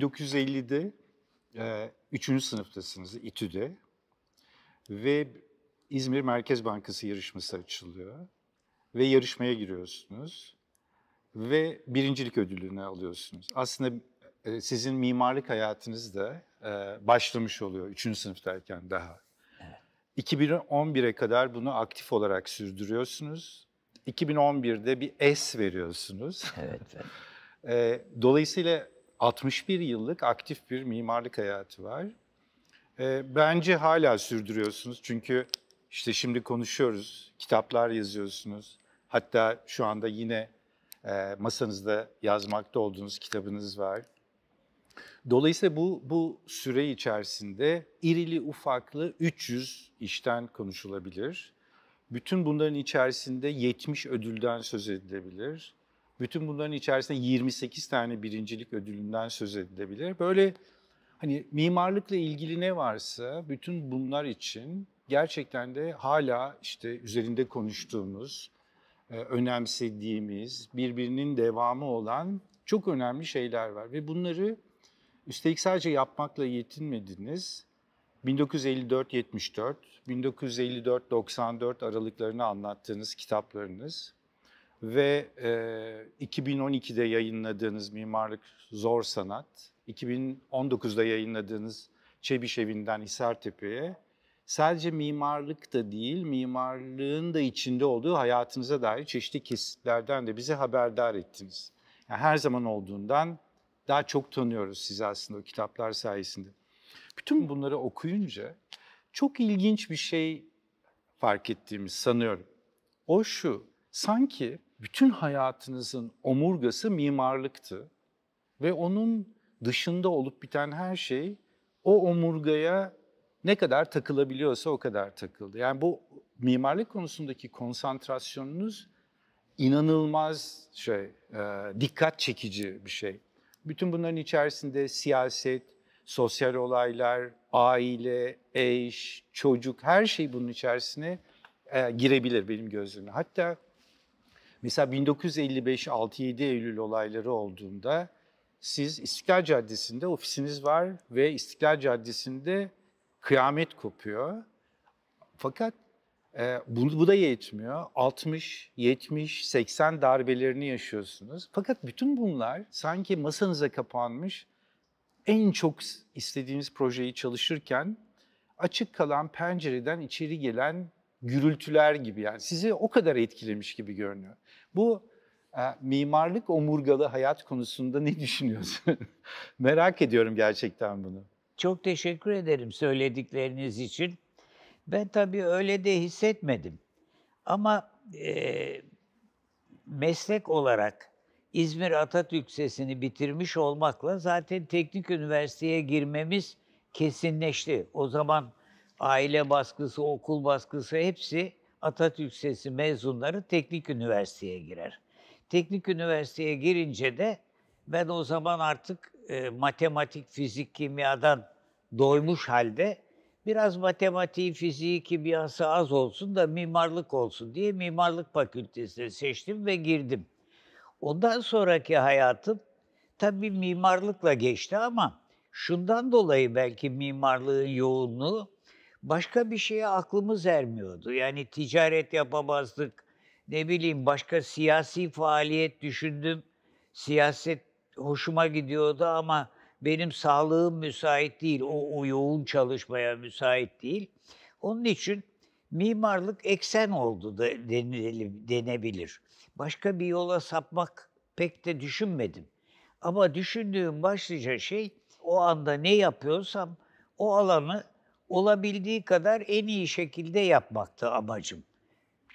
1950'de e, 3. sınıftasınız İTÜ'de ve İzmir Merkez Bankası yarışması açılıyor ve yarışmaya giriyorsunuz ve birincilik ödülünü alıyorsunuz. Aslında e, sizin mimarlık hayatınız da e, başlamış oluyor üçüncü sınıftayken daha. Evet. 2011'e kadar bunu aktif olarak sürdürüyorsunuz. 2011'de bir S veriyorsunuz. Evet. evet. E, dolayısıyla 61 yıllık aktif bir mimarlık hayatı var. Ee, bence hala sürdürüyorsunuz çünkü işte şimdi konuşuyoruz, kitaplar yazıyorsunuz. Hatta şu anda yine e, masanızda yazmakta olduğunuz kitabınız var. Dolayısıyla bu, bu süre içerisinde irili ufaklı 300 işten konuşulabilir. Bütün bunların içerisinde 70 ödülden söz edilebilir. Bütün bunların içerisinde 28 tane birincilik ödülünden söz edilebilir. Böyle hani mimarlıkla ilgili ne varsa bütün bunlar için gerçekten de hala işte üzerinde konuştuğumuz, e, önemsediğimiz, birbirinin devamı olan çok önemli şeyler var. Ve bunları üstelik sadece yapmakla yetinmediniz. 1954-74, 1954-94 aralıklarını anlattığınız kitaplarınız ve e, 2012'de yayınladığınız Mimarlık Zor Sanat, 2019'da yayınladığınız Çebişevi'nden Hisartepe'ye sadece mimarlık da değil, mimarlığın da içinde olduğu hayatınıza dair çeşitli kesitlerden de bizi haberdar ettiniz. Yani her zaman olduğundan daha çok tanıyoruz sizi aslında o kitaplar sayesinde. Bütün bunları okuyunca çok ilginç bir şey fark ettiğimi sanıyorum. O şu, sanki bütün hayatınızın omurgası mimarlıktı ve onun dışında olup biten her şey o omurgaya ne kadar takılabiliyorsa o kadar takıldı. Yani bu mimarlık konusundaki konsantrasyonunuz inanılmaz şey, e, dikkat çekici bir şey. Bütün bunların içerisinde siyaset, sosyal olaylar, aile, eş, çocuk her şey bunun içerisine e, girebilir benim gözlemim. Hatta Mesela 1955 67 Eylül olayları olduğunda siz İstiklal Caddesi'nde ofisiniz var ve İstiklal Caddesi'nde kıyamet kopuyor. Fakat e, bu, bu da yetmiyor. 60, 70, 80 darbelerini yaşıyorsunuz. Fakat bütün bunlar sanki masanıza kapanmış en çok istediğiniz projeyi çalışırken açık kalan pencereden içeri gelen gürültüler gibi yani sizi o kadar etkilemiş gibi görünüyor. Bu e, mimarlık omurgalı hayat konusunda ne düşünüyorsun? Merak ediyorum gerçekten bunu. Çok teşekkür ederim söyledikleriniz için. Ben tabii öyle de hissetmedim. Ama e, meslek olarak İzmir Atatürk Sesi'ni bitirmiş olmakla zaten teknik üniversiteye girmemiz kesinleşti. O zaman aile baskısı, okul baskısı hepsi Atatürk Sesi mezunları teknik üniversiteye girer. Teknik üniversiteye girince de ben o zaman artık e, matematik, fizik, kimyadan doymuş halde biraz matematiği, fiziği, kimyası az olsun da mimarlık olsun diye mimarlık fakültesini seçtim ve girdim. Ondan sonraki hayatım tabii mimarlıkla geçti ama şundan dolayı belki mimarlığın yoğunluğu başka bir şeye aklımız ermiyordu. Yani ticaret yapamazdık. Ne bileyim başka siyasi faaliyet düşündüm. Siyaset hoşuma gidiyordu ama benim sağlığım müsait değil. O, o yoğun çalışmaya müsait değil. Onun için mimarlık eksen oldu da denebilir. Başka bir yola sapmak pek de düşünmedim. Ama düşündüğüm başlıca şey o anda ne yapıyorsam o alanı olabildiği kadar en iyi şekilde yapmaktı amacım.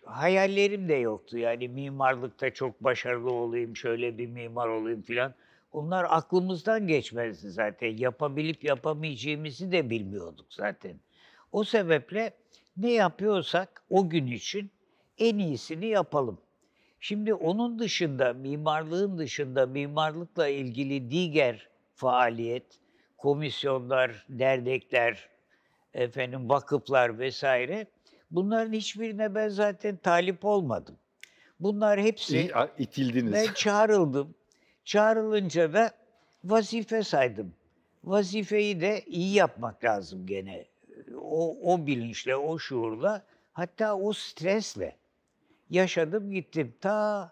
Hayallerim de yoktu yani mimarlıkta çok başarılı olayım, şöyle bir mimar olayım filan. Onlar aklımızdan geçmezdi zaten. Yapabilip yapamayacağımızı de bilmiyorduk zaten. O sebeple ne yapıyorsak o gün için en iyisini yapalım. Şimdi onun dışında, mimarlığın dışında mimarlıkla ilgili diğer faaliyet, komisyonlar, dernekler, efendim vakıflar vesaire. Bunların hiçbirine ben zaten talip olmadım. Bunlar hepsi itildiniz. Ben çağrıldım. Çağrılınca da vazife saydım. Vazifeyi de iyi yapmak lazım gene. O, o bilinçle, o şuurla, hatta o stresle yaşadım gittim. Ta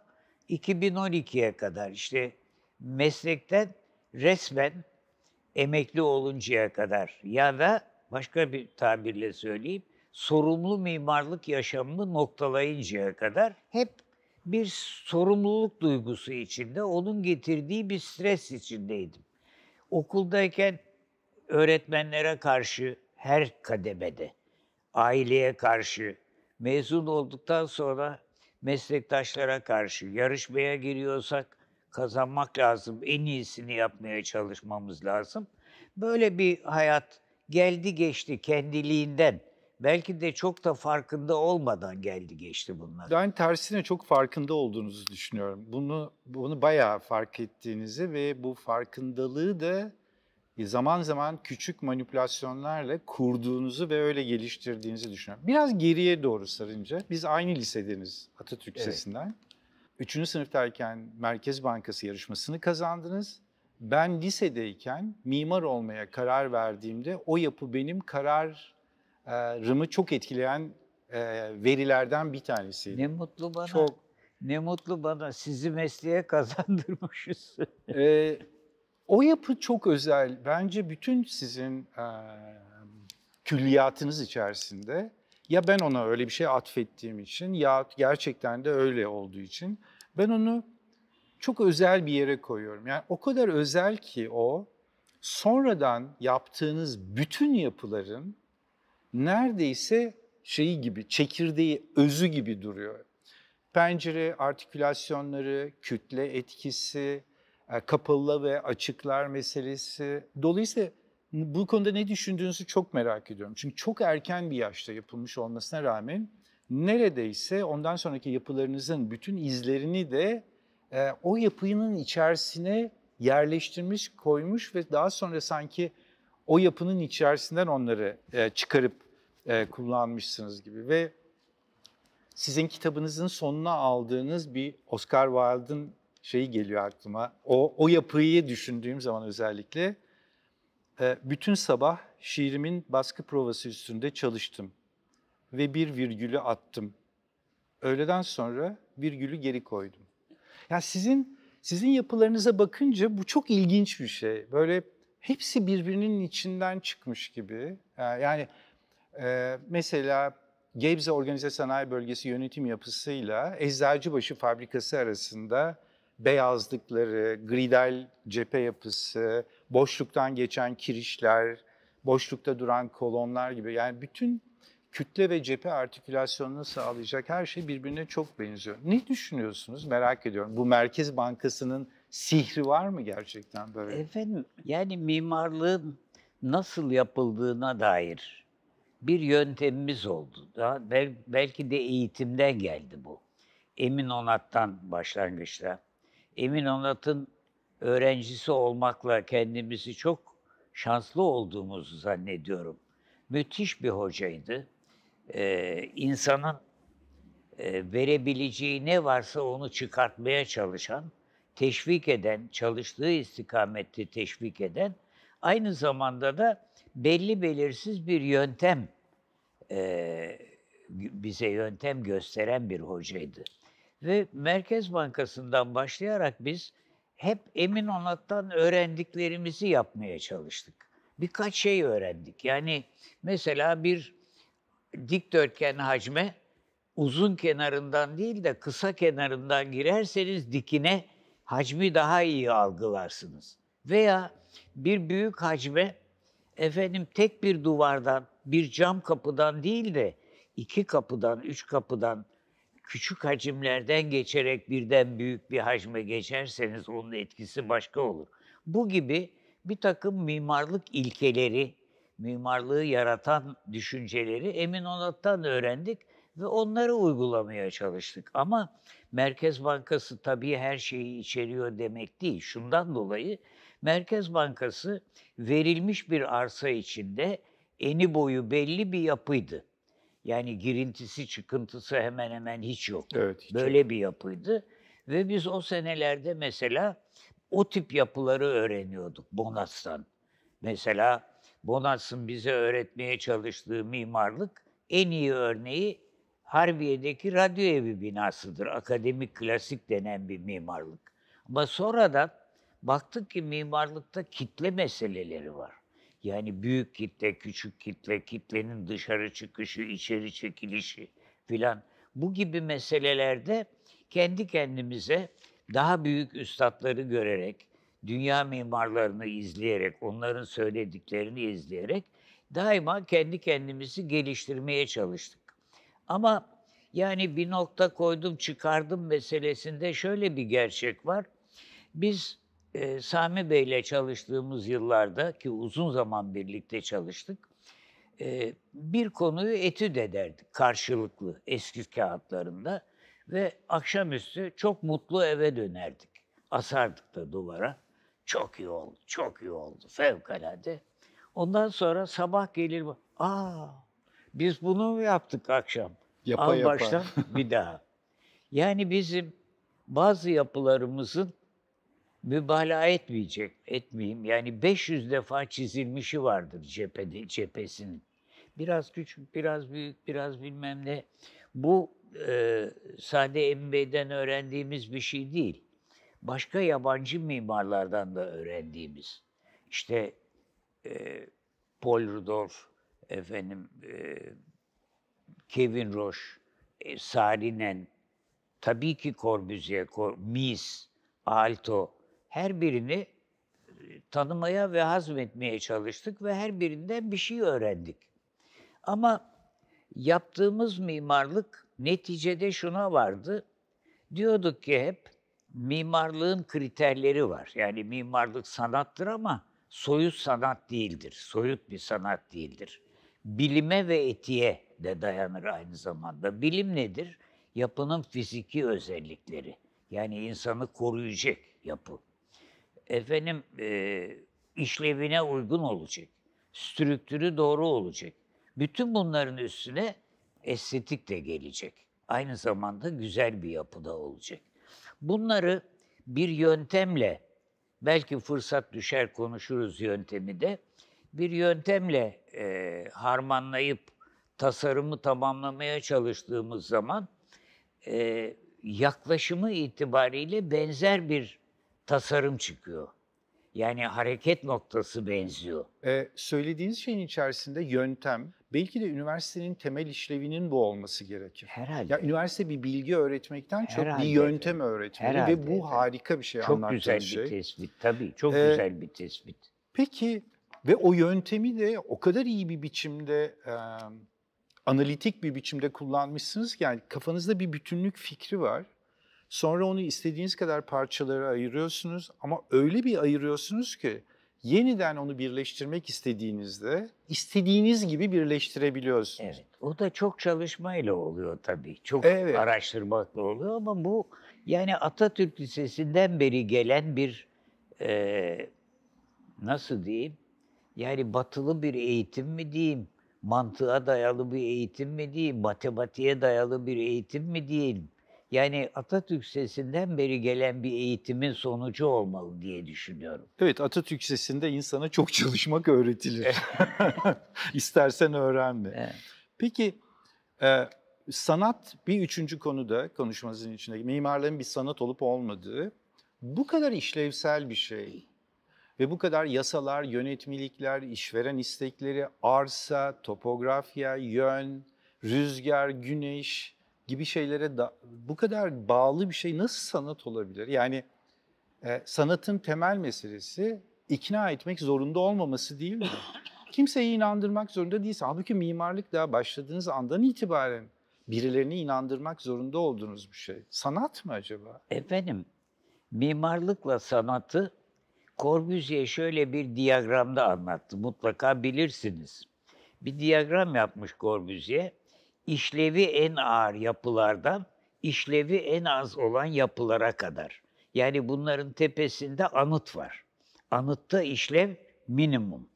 2012'ye kadar işte meslekten resmen emekli oluncaya kadar ya da başka bir tabirle söyleyeyim, sorumlu mimarlık yaşamını noktalayıncaya kadar hep bir sorumluluk duygusu içinde, onun getirdiği bir stres içindeydim. Okuldayken öğretmenlere karşı her kademede, aileye karşı, mezun olduktan sonra meslektaşlara karşı yarışmaya giriyorsak kazanmak lazım, en iyisini yapmaya çalışmamız lazım. Böyle bir hayat geldi geçti kendiliğinden. Belki de çok da farkında olmadan geldi geçti bunlar. Ben tersine çok farkında olduğunuzu düşünüyorum. Bunu bunu bayağı fark ettiğinizi ve bu farkındalığı da zaman zaman küçük manipülasyonlarla kurduğunuzu ve öyle geliştirdiğinizi düşünüyorum. Biraz geriye doğru sarınca, biz aynı lisedeniz Atatürk evet. Lisesi'nden. Üçüncü sınıftayken Merkez Bankası yarışmasını kazandınız ben lisedeyken mimar olmaya karar verdiğimde o yapı benim kararımı çok etkileyen e, verilerden bir tanesi. Ne mutlu bana. Çok. Ne mutlu bana. Sizi mesleğe kazandırmışız. ee, o yapı çok özel. Bence bütün sizin e, külliyatınız içerisinde ya ben ona öyle bir şey atfettiğim için ya gerçekten de öyle olduğu için ben onu çok özel bir yere koyuyorum. Yani o kadar özel ki o sonradan yaptığınız bütün yapıların neredeyse şeyi gibi, çekirdeği, özü gibi duruyor. Pencere artikülasyonları, kütle etkisi, e, kapalı ve açıklar meselesi. Dolayısıyla bu konuda ne düşündüğünüzü çok merak ediyorum. Çünkü çok erken bir yaşta yapılmış olmasına rağmen neredeyse ondan sonraki yapılarınızın bütün izlerini de e, o yapının içerisine yerleştirmiş, koymuş ve daha sonra sanki o yapının içerisinden onları e, çıkarıp e, kullanmışsınız gibi ve sizin kitabınızın sonuna aldığınız bir Oscar Wilde'ın şeyi geliyor aklıma. O, o yapıyı düşündüğüm zaman özellikle e, bütün sabah şiirimin baskı provası üstünde çalıştım ve bir virgülü attım. Öğleden sonra virgülü geri koydum. Ya sizin sizin yapılarınıza bakınca bu çok ilginç bir şey. Böyle hepsi birbirinin içinden çıkmış gibi. Ee, yani e, mesela Gebze Organize Sanayi Bölgesi yönetim yapısıyla Eczacıbaşı fabrikası arasında beyazlıkları, gridel cephe yapısı, boşluktan geçen kirişler, boşlukta duran kolonlar gibi yani bütün kütle ve cephe artikülasyonunu sağlayacak her şey birbirine çok benziyor. Ne düşünüyorsunuz? Merak ediyorum. Bu Merkez Bankası'nın sihri var mı gerçekten böyle? Efendim yani mimarlığın nasıl yapıldığına dair bir yöntemimiz oldu. Daha belki de eğitimden geldi bu. Emin Onat'tan başlangıçta. Emin Onat'ın öğrencisi olmakla kendimizi çok şanslı olduğumuzu zannediyorum. Müthiş bir hocaydı e, insanın e, verebileceği ne varsa onu çıkartmaya çalışan, teşvik eden, çalıştığı istikamette teşvik eden, aynı zamanda da belli belirsiz bir yöntem e, bize yöntem gösteren bir hocaydı. Ve Merkez Bankası'ndan başlayarak biz hep Emin Onat'tan öğrendiklerimizi yapmaya çalıştık. Birkaç şey öğrendik. Yani mesela bir dikdörtgen hacme uzun kenarından değil de kısa kenarından girerseniz dikine hacmi daha iyi algılarsınız. Veya bir büyük hacme efendim tek bir duvardan, bir cam kapıdan değil de iki kapıdan, üç kapıdan küçük hacimlerden geçerek birden büyük bir hacme geçerseniz onun etkisi başka olur. Bu gibi bir takım mimarlık ilkeleri mimarlığı yaratan düşünceleri Emin Onat'tan öğrendik ve onları uygulamaya çalıştık. Ama Merkez Bankası tabii her şeyi içeriyor demek değil. Şundan dolayı Merkez Bankası verilmiş bir arsa içinde eni boyu belli bir yapıydı. Yani girintisi çıkıntısı hemen hemen hiç yok. Evet, Böyle yok. bir yapıydı. Ve biz o senelerde mesela o tip yapıları öğreniyorduk Bonas'tan. Mesela Bonans'ın bize öğretmeye çalıştığı mimarlık en iyi örneği Harbiye'deki radyo evi binasıdır. Akademik klasik denen bir mimarlık. Ama sonradan baktık ki mimarlıkta kitle meseleleri var. Yani büyük kitle, küçük kitle, kitlenin dışarı çıkışı, içeri çekilişi filan. Bu gibi meselelerde kendi kendimize daha büyük üstadları görerek, dünya mimarlarını izleyerek, onların söylediklerini izleyerek daima kendi kendimizi geliştirmeye çalıştık. Ama yani bir nokta koydum çıkardım meselesinde şöyle bir gerçek var. Biz e, Sami Bey'le çalıştığımız yıllarda ki uzun zaman birlikte çalıştık. E, bir konuyu etüt ederdik karşılıklı eski kağıtlarında ve akşamüstü çok mutlu eve dönerdik. Asardık da duvara. Çok iyi oldu, çok iyi oldu. Fevkalade. Ondan sonra sabah gelir, aa biz bunu mu yaptık akşam? Yapa Al yapa. baştan bir daha. Yani bizim bazı yapılarımızın mübalağa etmeyecek, etmeyeyim. Yani 500 defa çizilmişi vardır cephede, cephesinin. Biraz küçük, biraz büyük, biraz bilmem ne. Bu e, sade beyden öğrendiğimiz bir şey değil başka yabancı mimarlardan da öğrendiğimiz. işte e, Paul Rudolph, efendim, e, Kevin Roche, e, Sarinen, tabii ki Corbusier, Cor Mies, Alto her birini e, tanımaya ve hazmetmeye çalıştık ve her birinden bir şey öğrendik. Ama yaptığımız mimarlık neticede şuna vardı. Diyorduk ki hep mimarlığın kriterleri var. Yani mimarlık sanattır ama soyut sanat değildir. Soyut bir sanat değildir. Bilime ve etiğe de dayanır aynı zamanda. Bilim nedir? Yapının fiziki özellikleri. Yani insanı koruyacak yapı. Efendim e, işlevine uygun olacak. Strüktürü doğru olacak. Bütün bunların üstüne estetik de gelecek. Aynı zamanda güzel bir yapıda olacak. Bunları bir yöntemle, belki fırsat düşer konuşuruz yöntemi de, bir yöntemle e, harmanlayıp tasarımı tamamlamaya çalıştığımız zaman e, yaklaşımı itibariyle benzer bir tasarım çıkıyor. Yani hareket noktası benziyor. Ee, söylediğiniz şeyin içerisinde yöntem, belki de üniversitenin temel işlevinin bu olması gerekir. Herhalde. Ya üniversite bir bilgi öğretmekten çok bir yöntem öğretmeli Herhalde. ve bu harika bir şey Çok güzel bir şey. tespit tabii. Çok ee, güzel bir tespit. Peki ve o yöntemi de o kadar iyi bir biçimde e, analitik bir biçimde kullanmışsınız ki yani kafanızda bir bütünlük fikri var Sonra onu istediğiniz kadar parçalara ayırıyorsunuz ama öyle bir ayırıyorsunuz ki yeniden onu birleştirmek istediğinizde istediğiniz gibi birleştirebiliyorsunuz. Evet. O da çok çalışmayla oluyor tabii. Çok evet. araştırmakla oluyor ama bu yani Atatürk Lisesi'nden beri gelen bir e, nasıl diyeyim? Yani batılı bir eğitim mi diyeyim? Mantığa dayalı bir eğitim mi diyeyim? Matematiğe dayalı bir eğitim mi diyeyim? Yani Atatürk Sesi'nden beri gelen bir eğitimin sonucu olmalı diye düşünüyorum. Evet Atatürk Sesi'nde insana çok çalışmak öğretilir. İstersen öğrenme. Evet. Peki e, sanat bir üçüncü konuda konuşmanızın içinde mimarlığın bir sanat olup olmadığı bu kadar işlevsel bir şey ve bu kadar yasalar, yönetmelikler, işveren istekleri, arsa, topografya, yön, rüzgar, güneş gibi şeylere da, bu kadar bağlı bir şey nasıl sanat olabilir? Yani e, sanatın temel meselesi ikna etmek zorunda olmaması değil mi? Kimseyi inandırmak zorunda değilsin. Halbuki mimarlık daha başladığınız andan itibaren birilerini inandırmak zorunda olduğunuz bir şey. Sanat mı acaba? Efendim, mimarlıkla sanatı Corbusier şöyle bir diyagramda anlattı. Mutlaka bilirsiniz. Bir diyagram yapmış Corbusier işlevi en ağır yapılardan işlevi en az olan yapılara kadar. Yani bunların tepesinde anıt var. Anıtta işlev minimum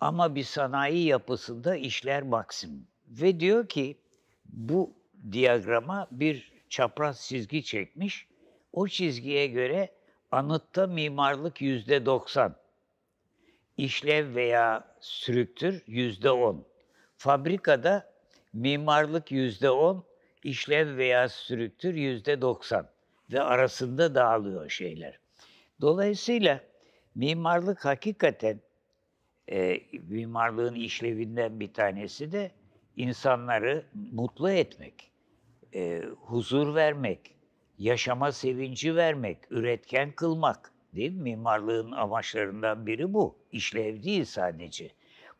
ama bir sanayi yapısında işler maksimum. Ve diyor ki bu diyagrama bir çapraz çizgi çekmiş. O çizgiye göre anıtta mimarlık yüzde doksan işlev veya sürüktür yüzde on fabrikada mimarlık yüzde on, işlev veya strüktür yüzde doksan ve arasında dağılıyor şeyler. Dolayısıyla mimarlık hakikaten e, mimarlığın işlevinden bir tanesi de insanları mutlu etmek, e, huzur vermek, yaşama sevinci vermek, üretken kılmak. Değil mi? Mimarlığın amaçlarından biri bu. İşlev değil sadece.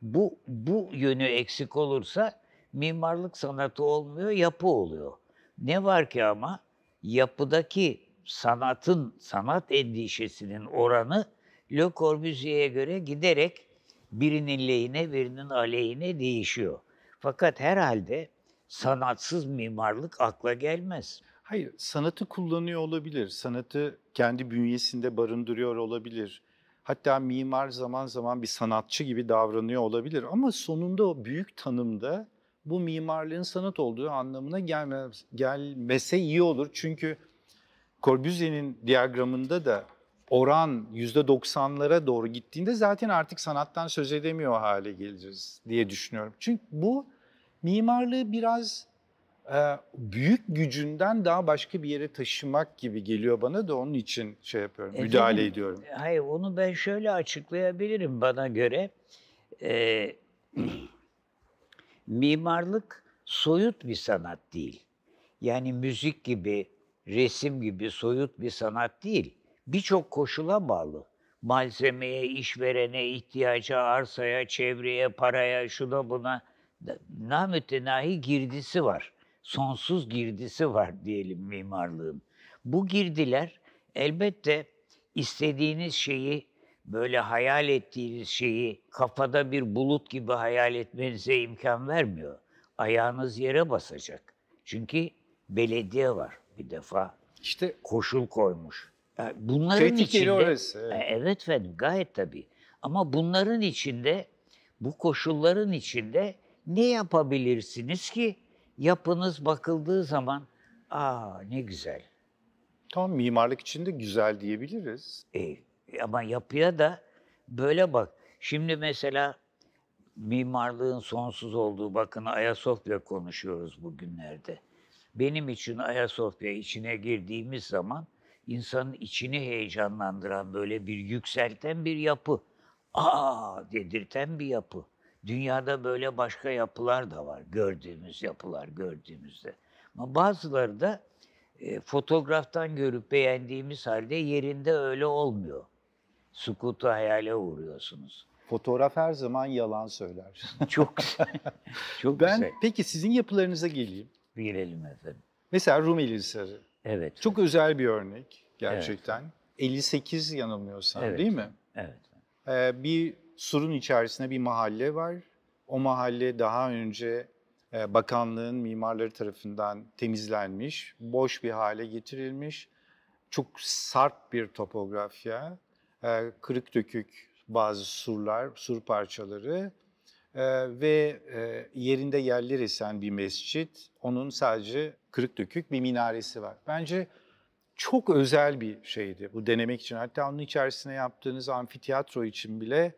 Bu, bu yönü eksik olursa mimarlık sanatı olmuyor, yapı oluyor. Ne var ki ama yapıdaki sanatın, sanat endişesinin oranı Le Corbusier'e göre giderek birinin lehine, birinin aleyhine değişiyor. Fakat herhalde sanatsız mimarlık akla gelmez. Hayır, sanatı kullanıyor olabilir. Sanatı kendi bünyesinde barındırıyor olabilir. Hatta mimar zaman zaman bir sanatçı gibi davranıyor olabilir ama sonunda o büyük tanımda bu mimarlığın sanat olduğu anlamına gelmez, gelmese iyi olur. Çünkü Corbusier'in diyagramında da oran %90'lara doğru gittiğinde zaten artık sanattan söz edemiyor hale geleceğiz diye düşünüyorum. Çünkü bu mimarlığı biraz e, büyük gücünden daha başka bir yere taşımak gibi geliyor bana da onun için şey yapıyorum, Efendim, müdahale ediyorum. Hayır, onu ben şöyle açıklayabilirim bana göre. Ee, mimarlık soyut bir sanat değil. Yani müzik gibi, resim gibi soyut bir sanat değil. Birçok koşula bağlı. Malzemeye, işverene, ihtiyaca, arsaya, çevreye, paraya, şuna buna namütenahi girdisi var. Sonsuz girdisi var diyelim mimarlığın. Bu girdiler elbette istediğiniz şeyi böyle hayal ettiğiniz şeyi kafada bir bulut gibi hayal etmenize imkan vermiyor. Ayağınız yere basacak. Çünkü belediye var bir defa. İşte koşul koymuş. Yani bunların içinde orası. E, evet. evet efendim gayet tabii. Ama bunların içinde bu koşulların içinde ne yapabilirsiniz ki yapınız bakıldığı zaman aa ne güzel. Tam mimarlık içinde güzel diyebiliriz. E, ama yapıya da böyle bak. Şimdi mesela mimarlığın sonsuz olduğu, bakın Ayasofya konuşuyoruz bugünlerde. Benim için Ayasofya içine girdiğimiz zaman insanın içini heyecanlandıran böyle bir yükselten bir yapı. Aa dedirten bir yapı. Dünyada böyle başka yapılar da var. Gördüğümüz yapılar gördüğümüzde. Ama bazıları da e, fotoğraftan görüp beğendiğimiz halde yerinde öyle olmuyor sukutu hayale uğruyorsunuz. Fotoğraf her zaman yalan söyler. çok çok ben, güzel. Peki sizin yapılarınıza geleyim. Gelelim efendim. Mesela Rumeli Sarı. Evet. Çok özel bir örnek gerçekten. Evet. 58 yanılmıyorsam evet. değil mi? Evet. Ee, bir surun içerisinde bir mahalle var. O mahalle daha önce e, bakanlığın mimarları tarafından temizlenmiş, boş bir hale getirilmiş. Çok sarp bir topografya, e, kırık dökük bazı surlar, sur parçaları e, ve e, yerinde yerler esen bir mescit. Onun sadece kırık dökük bir minaresi var. Bence çok özel bir şeydi bu denemek için. Hatta onun içerisine yaptığınız amfiteyatro için bile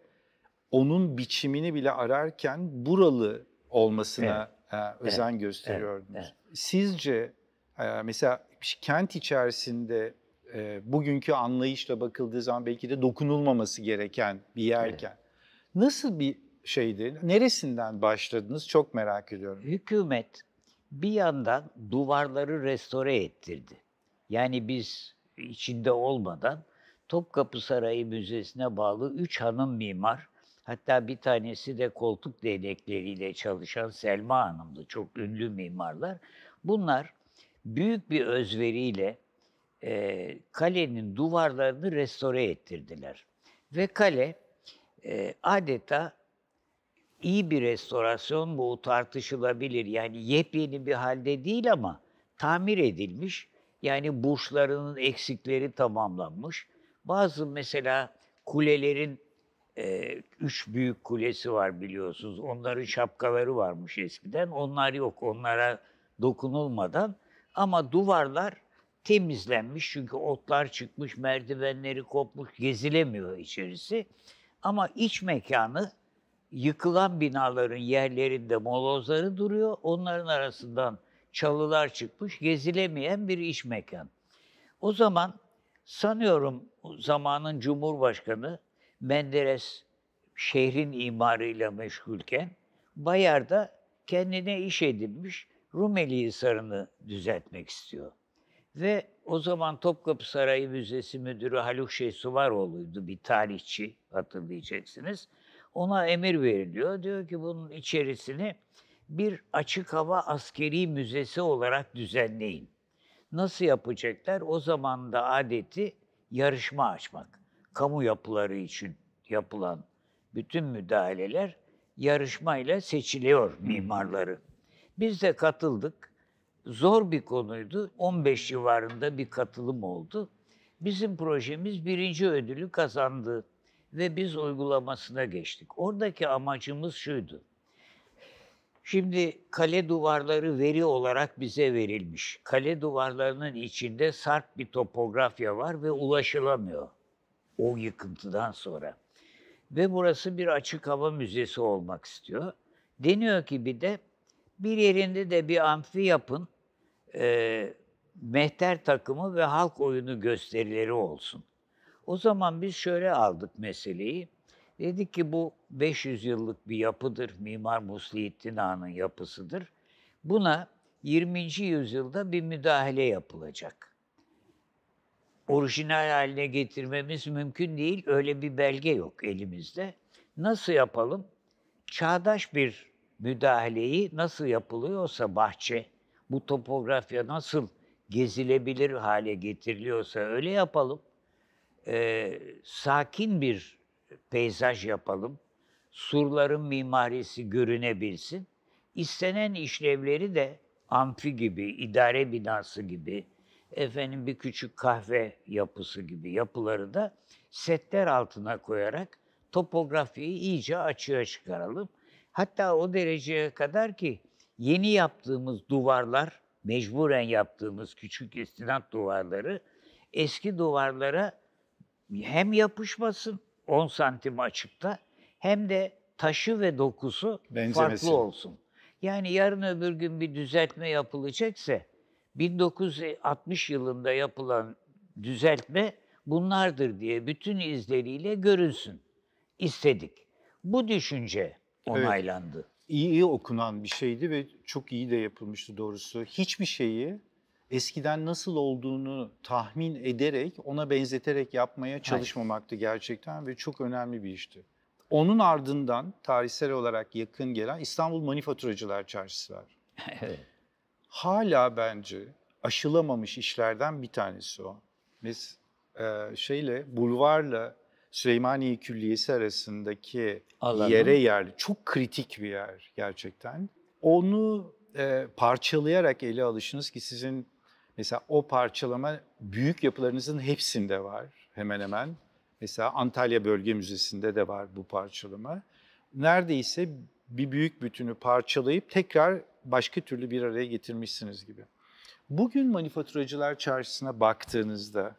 onun biçimini bile ararken buralı olmasına evet. özen evet. gösteriyordunuz. Evet. Sizce mesela kent içerisinde e, bugünkü anlayışla bakıldığı zaman belki de dokunulmaması gereken bir yerken. Nasıl bir şeydi? Neresinden başladınız? Çok merak ediyorum. Hükümet bir yandan duvarları restore ettirdi. Yani biz içinde olmadan Topkapı Sarayı Müzesi'ne bağlı üç hanım mimar, hatta bir tanesi de koltuk değnekleriyle çalışan Selma Hanım'dı, çok ünlü mimarlar. Bunlar büyük bir özveriyle e, kalenin duvarlarını restore ettirdiler. Ve kale e, adeta iyi bir restorasyon mu tartışılabilir. Yani yepyeni bir halde değil ama tamir edilmiş. Yani burçlarının eksikleri tamamlanmış. Bazı mesela kulelerin e, üç büyük kulesi var biliyorsunuz. Onların şapkaları varmış eskiden. Onlar yok. Onlara dokunulmadan ama duvarlar temizlenmiş çünkü otlar çıkmış, merdivenleri kopmuş, gezilemiyor içerisi. Ama iç mekanı yıkılan binaların yerlerinde molozları duruyor. Onların arasından çalılar çıkmış, gezilemeyen bir iç mekan. O zaman sanıyorum zamanın Cumhurbaşkanı Menderes şehrin imarıyla meşgulken Bayar da kendine iş edinmiş Rumeli Hisarı'nı düzeltmek istiyor. Ve o zaman Topkapı Sarayı Müzesi Müdürü Haluk Şey Suvaroğlu'ydu bir tarihçi hatırlayacaksınız. Ona emir veriliyor. Diyor ki bunun içerisini bir açık hava askeri müzesi olarak düzenleyin. Nasıl yapacaklar? O zaman da adeti yarışma açmak. Kamu yapıları için yapılan bütün müdahaleler yarışmayla seçiliyor mimarları. Biz de katıldık Zor bir konuydu. 15 civarında bir katılım oldu. Bizim projemiz birinci ödülü kazandı ve biz uygulamasına geçtik. Oradaki amacımız şuydu. Şimdi kale duvarları veri olarak bize verilmiş. Kale duvarlarının içinde sert bir topografya var ve ulaşılamıyor o yıkıntıdan sonra. Ve burası bir açık hava müzesi olmak istiyor. Deniyor ki bir de bir yerinde de bir amfi yapın e, mehter takımı ve halk oyunu gösterileri olsun. O zaman biz şöyle aldık meseleyi. Dedik ki bu 500 yıllık bir yapıdır. Mimar Muslihettin Ağa'nın yapısıdır. Buna 20. yüzyılda bir müdahale yapılacak. Orijinal haline getirmemiz mümkün değil. Öyle bir belge yok elimizde. Nasıl yapalım? Çağdaş bir müdahaleyi nasıl yapılıyorsa bahçe bu topografya nasıl gezilebilir hale getiriliyorsa öyle yapalım. Ee, sakin bir peyzaj yapalım. Surların mimarisi görünebilsin. İstenen işlevleri de amfi gibi, idare binası gibi, efendim bir küçük kahve yapısı gibi yapıları da setler altına koyarak topografiyi iyice açığa çıkaralım. Hatta o dereceye kadar ki yeni yaptığımız duvarlar, mecburen yaptığımız küçük istinat duvarları eski duvarlara hem yapışmasın 10 santim açıkta hem de taşı ve dokusu Benzemesin. farklı olsun. Yani yarın öbür gün bir düzeltme yapılacaksa 1960 yılında yapılan düzeltme bunlardır diye bütün izleriyle görülsün istedik. Bu düşünce onaylandı. Evet iyi, okunan bir şeydi ve çok iyi de yapılmıştı doğrusu. Hiçbir şeyi eskiden nasıl olduğunu tahmin ederek, ona benzeterek yapmaya çalışmamaktı gerçekten ve çok önemli bir işti. Onun ardından tarihsel olarak yakın gelen İstanbul Manifaturacılar Çarşısı var. Evet. Hala bence aşılamamış işlerden bir tanesi o. Biz e, şeyle, bulvarla Süleymaniye Külliyesi arasındaki Alanın. yere yerli çok kritik bir yer gerçekten. Onu e, parçalayarak ele alışınız ki sizin mesela o parçalama büyük yapılarınızın hepsinde var hemen hemen. Mesela Antalya Bölge Müzesi'nde de var bu parçalama. Neredeyse bir büyük bütünü parçalayıp tekrar başka türlü bir araya getirmişsiniz gibi. Bugün Manifaturacılar Çarşısı'na baktığınızda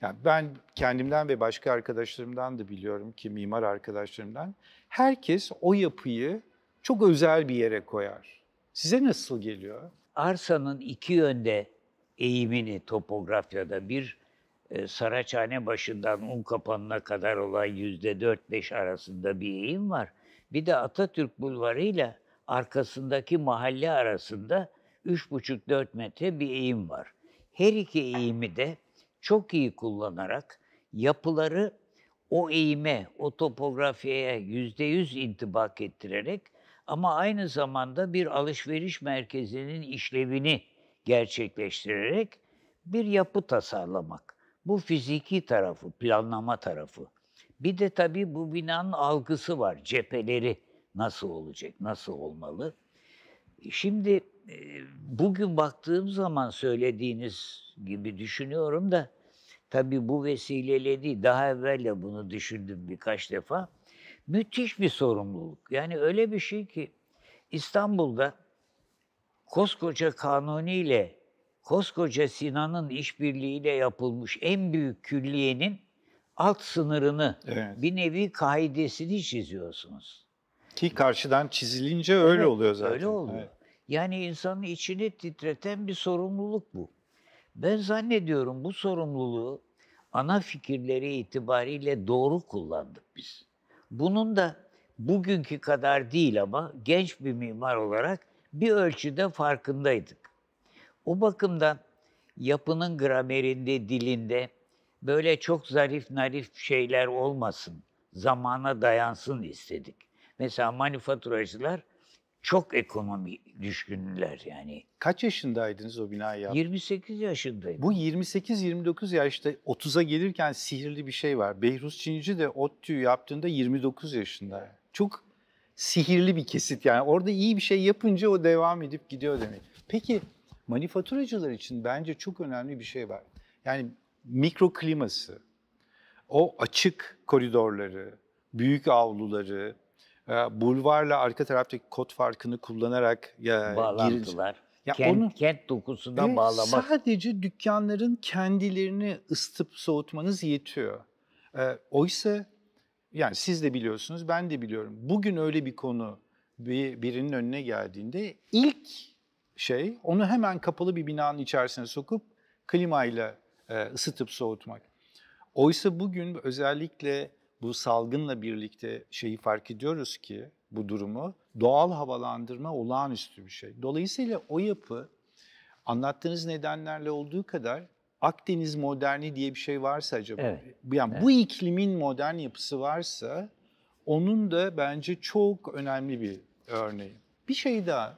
yani ben kendimden ve başka arkadaşlarımdan da biliyorum ki mimar arkadaşlarımdan. Herkes o yapıyı çok özel bir yere koyar. Size nasıl geliyor? Arsanın iki yönde eğimini topografyada bir e, Saraçhane başından un kapanına kadar olan yüzde dört beş arasında bir eğim var. Bir de Atatürk Bulvarı ile arkasındaki mahalle arasında üç buçuk dört metre bir eğim var. Her iki eğimi de çok iyi kullanarak yapıları o eğime, o topografyaya yüzde yüz intibak ettirerek ama aynı zamanda bir alışveriş merkezinin işlevini gerçekleştirerek bir yapı tasarlamak. Bu fiziki tarafı, planlama tarafı. Bir de tabii bu binanın algısı var. Cepheleri nasıl olacak, nasıl olmalı? Şimdi bugün baktığım zaman söylediğiniz gibi düşünüyorum da Tabii bu vesileyle değil, daha evvel de bunu düşündüm birkaç defa. Müthiş bir sorumluluk. Yani öyle bir şey ki İstanbul'da koskoca kanuniyle, koskoca Sinan'ın işbirliğiyle yapılmış en büyük külliyenin alt sınırını, evet. bir nevi kaidesini çiziyorsunuz. Ki karşıdan çizilince evet, öyle oluyor zaten. Öyle oluyor. Evet. Yani insanın içini titreten bir sorumluluk bu. Ben zannediyorum bu sorumluluğu ana fikirleri itibariyle doğru kullandık biz. Bunun da bugünkü kadar değil ama genç bir mimar olarak bir ölçüde farkındaydık. O bakımdan yapının gramerinde, dilinde böyle çok zarif narif şeyler olmasın, zamana dayansın istedik. Mesela manifaturacılar çok ekonomi düşkünler yani. Kaç yaşındaydınız o binayı yaptığınızda? 28 yaşındayım. Bu 28-29 yaşta 30'a gelirken sihirli bir şey var. Behruz çinici de ODTÜ'yü yaptığında 29 yaşında. Çok sihirli bir kesit yani. Orada iyi bir şey yapınca o devam edip gidiyor demek. Peki manifaturacılar için bence çok önemli bir şey var. Yani mikro kliması, o açık koridorları, büyük avluları, ee, bulvarla arka taraftaki kod farkını kullanarak ya, bağlantılar. Gir, ya kent, onu, kent dokusuna evet, bağlamak. Sadece dükkanların kendilerini ısıtıp soğutmanız yetiyor. E, oysa yani siz de biliyorsunuz, ben de biliyorum. Bugün öyle bir konu bir, birinin önüne geldiğinde ilk şey onu hemen kapalı bir binanın içerisine sokup klimayla e, ısıtıp soğutmak. Oysa bugün özellikle bu salgınla birlikte şeyi fark ediyoruz ki bu durumu doğal havalandırma olağanüstü bir şey. Dolayısıyla o yapı anlattığınız nedenlerle olduğu kadar Akdeniz moderni diye bir şey varsa acaba evet. yani evet. bu iklimin modern yapısı varsa onun da bence çok önemli bir örneği. Bir şey daha.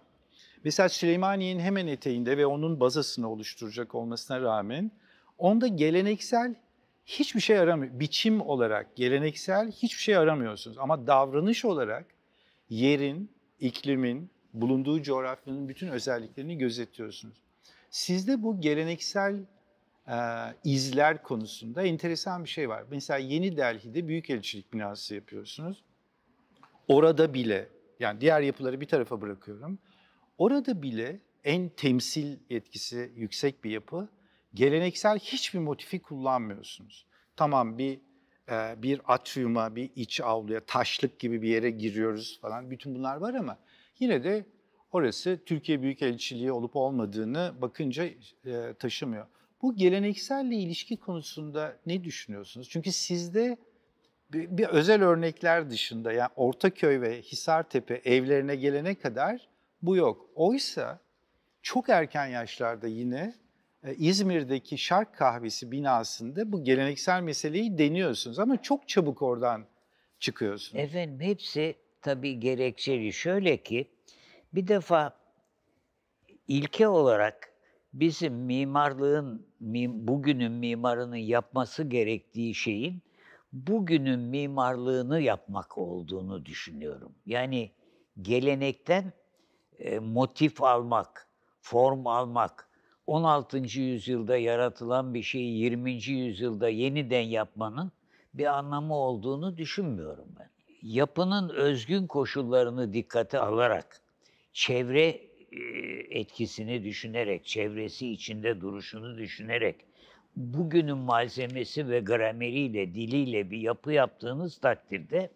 Mesela Süleymaniye'nin hemen eteğinde ve onun bazasını oluşturacak olmasına rağmen onda geleneksel hiçbir şey aramıyor. Biçim olarak, geleneksel hiçbir şey aramıyorsunuz. Ama davranış olarak yerin, iklimin, bulunduğu coğrafyanın bütün özelliklerini gözetiyorsunuz. Sizde bu geleneksel e, izler konusunda enteresan bir şey var. Mesela Yeni Delhi'de Büyükelçilik binası yapıyorsunuz. Orada bile, yani diğer yapıları bir tarafa bırakıyorum. Orada bile en temsil yetkisi yüksek bir yapı geleneksel hiçbir motifi kullanmıyorsunuz. Tamam bir e, bir atriuma, bir iç avluya, taşlık gibi bir yere giriyoruz falan. Bütün bunlar var ama yine de orası Türkiye Büyükelçiliği olup olmadığını bakınca e, taşımıyor. Bu gelenekselle ilişki konusunda ne düşünüyorsunuz? Çünkü sizde bir, bir özel örnekler dışında yani Ortaköy ve Hisartepe evlerine gelene kadar bu yok. Oysa çok erken yaşlarda yine İzmir'deki Şark Kahvesi binasında bu geleneksel meseleyi deniyorsunuz ama çok çabuk oradan çıkıyorsunuz. Efendim hepsi tabii gerekçeli. Şöyle ki bir defa ilke olarak bizim mimarlığın, bugünün mimarının yapması gerektiği şeyin bugünün mimarlığını yapmak olduğunu düşünüyorum. Yani gelenekten motif almak, form almak, 16. yüzyılda yaratılan bir şeyi 20. yüzyılda yeniden yapmanın bir anlamı olduğunu düşünmüyorum ben. Yapının özgün koşullarını dikkate alarak, çevre e, etkisini düşünerek, çevresi içinde duruşunu düşünerek, bugünün malzemesi ve grameriyle, diliyle bir yapı yaptığınız takdirde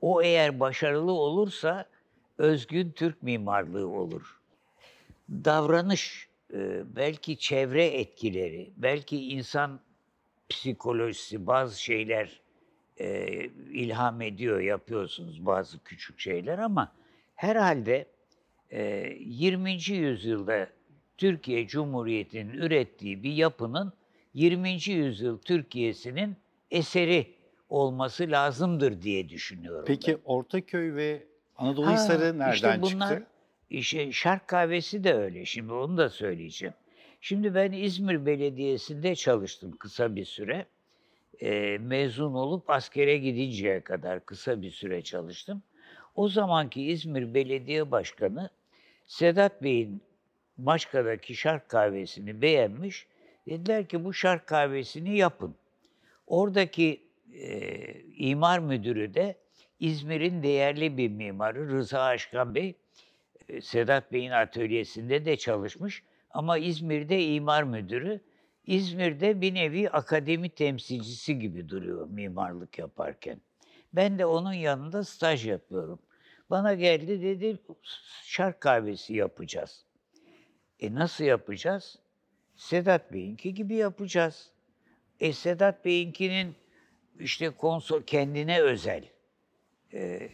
o eğer başarılı olursa özgün Türk mimarlığı olur. Davranış ee, belki çevre etkileri, belki insan psikolojisi bazı şeyler e, ilham ediyor, yapıyorsunuz bazı küçük şeyler ama herhalde 20. E, yüzyılda Türkiye Cumhuriyeti'nin ürettiği bir yapının 20. yüzyıl Türkiye'sinin eseri olması lazımdır diye düşünüyorum. Peki ben. Ortaköy ve Anadolu Hisarı nereden işte bunlar, çıktı? İşte şark kahvesi de öyle. Şimdi onu da söyleyeceğim. Şimdi ben İzmir Belediyesi'nde çalıştım kısa bir süre. E, mezun olup askere gidinceye kadar kısa bir süre çalıştım. O zamanki İzmir Belediye Başkanı Sedat Bey'in Maşka'daki şark kahvesini beğenmiş. Dediler ki bu şark kahvesini yapın. Oradaki e, imar müdürü de İzmir'in değerli bir mimarı Rıza Aşkan Bey Sedat Bey'in atölyesinde de çalışmış ama İzmir'de imar müdürü. İzmir'de bir nevi akademi temsilcisi gibi duruyor mimarlık yaparken. Ben de onun yanında staj yapıyorum. Bana geldi dedi şark kahvesi yapacağız. E nasıl yapacağız? Sedat Bey'inki gibi yapacağız. E Sedat Bey'inkinin işte konsol kendine özel e,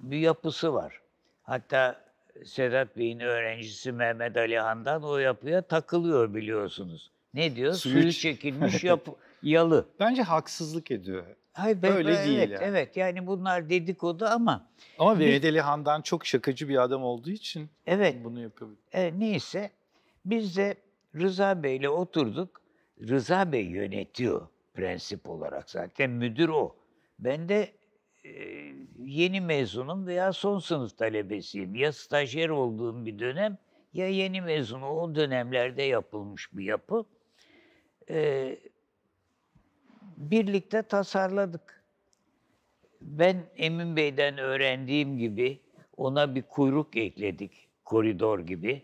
bir yapısı var. Hatta Sedat Bey'in öğrencisi Mehmet Ali Han'dan o yapıya takılıyor biliyorsunuz. Ne diyor? Suyu, Suyu çekilmiş yapı, yalı. Bence haksızlık ediyor. Hayır, ben, Öyle ben, değil evet, yani. Evet yani bunlar dedikodu ama. Ama Mehmet Ali Han'dan çok şakacı bir adam olduğu için evet, bunu yapıyor. E, neyse biz de Rıza Bey'le oturduk. Rıza Bey yönetiyor prensip olarak zaten müdür o. Ben de yeni mezunum veya son sınıf talebesiyim. Ya stajyer olduğum bir dönem ya yeni mezun o dönemlerde yapılmış bir yapı. Ee, birlikte tasarladık. Ben Emin Bey'den öğrendiğim gibi ona bir kuyruk ekledik, koridor gibi.